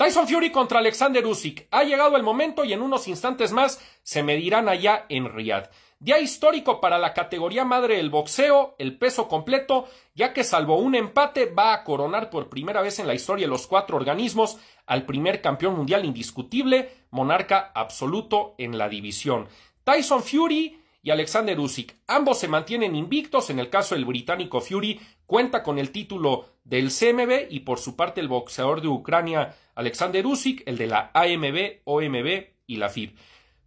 Tyson Fury contra Alexander Usyk. Ha llegado el momento y en unos instantes más se medirán allá en Riyadh. Día histórico para la categoría madre del boxeo, el peso completo, ya que salvo un empate va a coronar por primera vez en la historia los cuatro organismos al primer campeón mundial indiscutible, monarca absoluto en la división. Tyson Fury y Alexander Usyk. Ambos se mantienen invictos. En el caso del británico Fury cuenta con el título del CMB y por su parte el boxeador de Ucrania Alexander Usyk, el de la AMB, OMB y la FIB.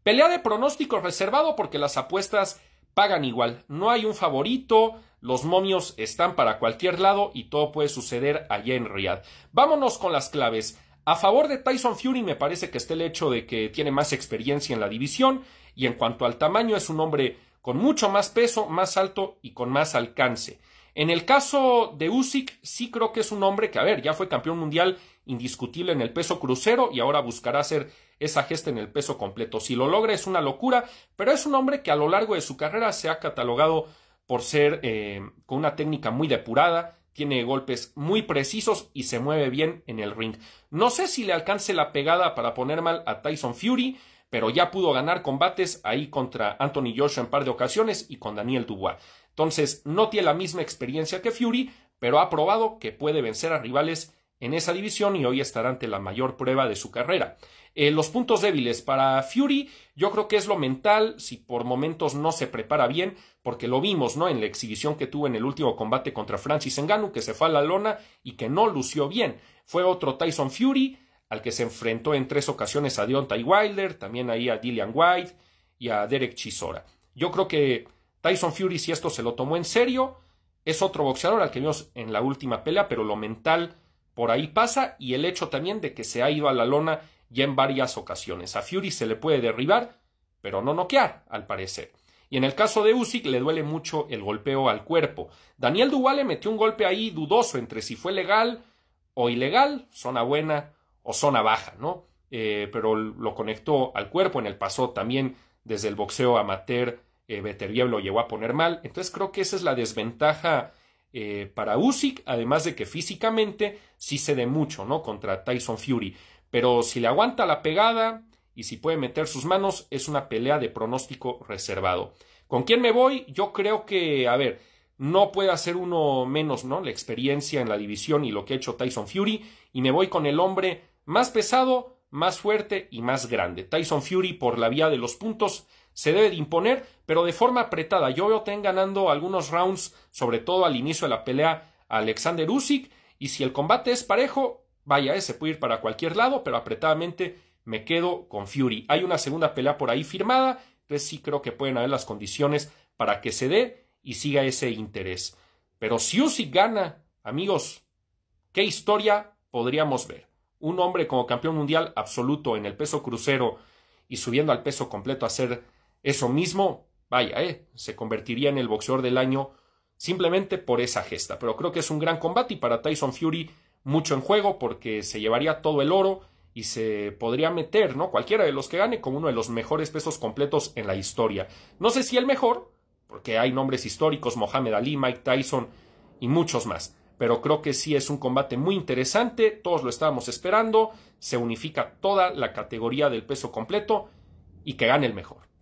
Pelea de pronóstico reservado porque las apuestas pagan igual. No hay un favorito, los momios están para cualquier lado y todo puede suceder allá en Riyadh. Vámonos con las claves. A favor de Tyson Fury me parece que está el hecho de que tiene más experiencia en la división y en cuanto al tamaño es un hombre con mucho más peso, más alto y con más alcance. En el caso de Usyk sí creo que es un hombre que, a ver, ya fue campeón mundial indiscutible en el peso crucero y ahora buscará hacer esa gesta en el peso completo. Si lo logra es una locura, pero es un hombre que a lo largo de su carrera se ha catalogado por ser eh, con una técnica muy depurada, tiene golpes muy precisos y se mueve bien en el ring. No sé si le alcance la pegada para poner mal a Tyson Fury, pero ya pudo ganar combates ahí contra Anthony Joshua en par de ocasiones y con Daniel Dubois. Entonces, no tiene la misma experiencia que Fury, pero ha probado que puede vencer a rivales en esa división y hoy estará ante la mayor prueba de su carrera. Eh, los puntos débiles para Fury, yo creo que es lo mental, si por momentos no se prepara bien, porque lo vimos, ¿no? En la exhibición que tuvo en el último combate contra Francis Ngannou, que se fue a la lona y que no lució bien. Fue otro Tyson Fury, al que se enfrentó en tres ocasiones a Deontay Wilder, también ahí a Dillian White y a Derek Chisora. Yo creo que Tyson Fury, si esto se lo tomó en serio, es otro boxeador al que vimos en la última pelea, pero lo mental por ahí pasa y el hecho también de que se ha ido a la lona ya en varias ocasiones. A Fury se le puede derribar, pero no noquear, al parecer. Y en el caso de Usyk le duele mucho el golpeo al cuerpo. Daniel Duval metió un golpe ahí dudoso entre si fue legal o ilegal, zona buena o zona baja, ¿no? Eh, pero lo conectó al cuerpo en el paso también desde el boxeo amateur. Eh, lo llevó a poner mal. Entonces creo que esa es la desventaja eh, para Usyk, además de que físicamente sí se dé mucho, ¿no? Contra Tyson Fury. Pero si le aguanta la pegada y si puede meter sus manos, es una pelea de pronóstico reservado. ¿Con quién me voy? Yo creo que, a ver, no puede hacer uno menos, ¿no? La experiencia en la división y lo que ha hecho Tyson Fury. Y me voy con el hombre más pesado, más fuerte y más grande. Tyson Fury por la vía de los puntos se debe de imponer, pero de forma apretada. Yo veo Ten ganando algunos rounds, sobre todo al inicio de la pelea Alexander Usyk, y si el combate es parejo, vaya, ese eh, puede ir para cualquier lado, pero apretadamente me quedo con Fury. Hay una segunda pelea por ahí firmada, entonces sí creo que pueden haber las condiciones para que se dé y siga ese interés. Pero si Usyk gana, amigos, ¿qué historia podríamos ver? Un hombre como campeón mundial absoluto en el peso crucero y subiendo al peso completo a ser eso mismo, vaya, eh, se convertiría en el boxeador del año simplemente por esa gesta. Pero creo que es un gran combate y para Tyson Fury mucho en juego porque se llevaría todo el oro y se podría meter, ¿no? Cualquiera de los que gane como uno de los mejores pesos completos en la historia. No sé si el mejor, porque hay nombres históricos, Mohamed Ali, Mike Tyson y muchos más. Pero creo que sí es un combate muy interesante, todos lo estábamos esperando, se unifica toda la categoría del peso completo y que gane el mejor.